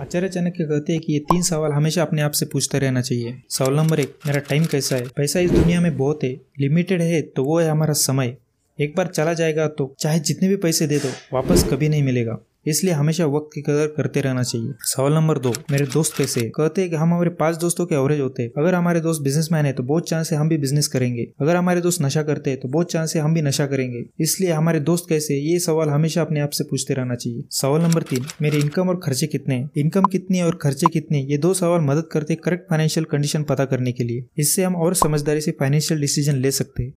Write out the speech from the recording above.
आचार्य चाणक्य कहते हैं कि ये तीन सवाल हमेशा अपने आप से पूछते रहना चाहिए सवाल नंबर एक मेरा टाइम कैसा है पैसा इस दुनिया में बहुत है लिमिटेड है तो वो है हमारा समय एक बार चला जाएगा तो चाहे जितने भी पैसे दे दो वापस कभी नहीं मिलेगा इसलिए हमेशा वक्त की कदर करते रहना चाहिए सवाल नंबर दो मेरे दोस्त कैसे कहते हैं कि हम हमारे पांच दोस्तों के एवरेज होते हैं अगर हमारे दोस्त बिजनेसमैन है तो बहुत चांस है हम भी बिजनेस करेंगे अगर हमारे दोस्त नशा करते हैं तो बहुत चांस है हम भी नशा करेंगे इसलिए हमारे दोस्त कैसे ये सवाल हमेशा अपने आप से पूछते रहना चाहिए सवाल नंबर तीन मेरे इनकम और खर्चे कितने इनकम कितनी और खर्चे कितने ये दो सवाल मदद करते करेक्ट फाइनेंशियल कंडीशन पता करने के लिए इससे हम और समझदारी से फाइनेंशियल डिसीजन ले सकते